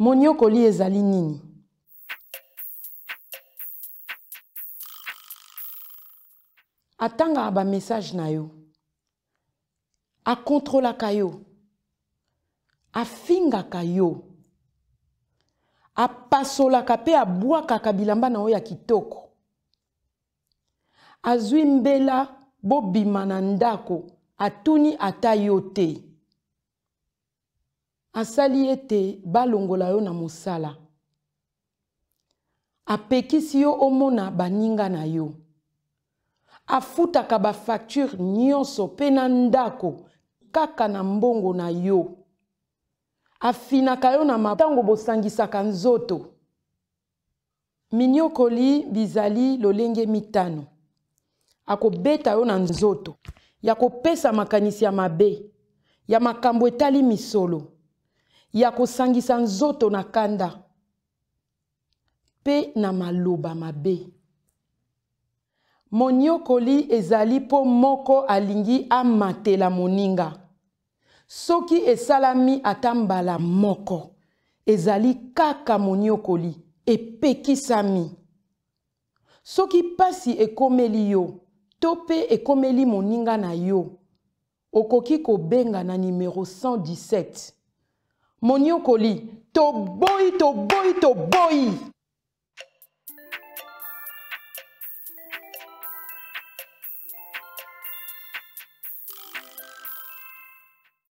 moniokoli ezali nini atangaka bamessage na yo akontrolaka yo afingaka yo apasolaka mpe abwakaka bilamba na yo ya kitoko azwi mbela bobima na ndako atuni ata yo te asali ete balongola yo na mosala apekisi yo omona baninga na yo afutaka bafacture nyonso mpe na ndako kaka na mbongo na yo afinaka yo na ntango bosangisaka nzoto miniokoli bizali lolenge mitano akobeta yo na nzoto ya kopesa makanisi ya mabe ya makambo etali misolo ya kosangisa nzoto na kanda mpe na maloba mabe moniokoli ezali mpo moko alingi amatela moninga soki esalami ata mbala moko ezali kaka moniokoli epekisami soki pasi ekomeli yo to mpe ekomeli moninga na yo okoki kobenga na nimero 117 moni okoli toboyi toboyi toboyi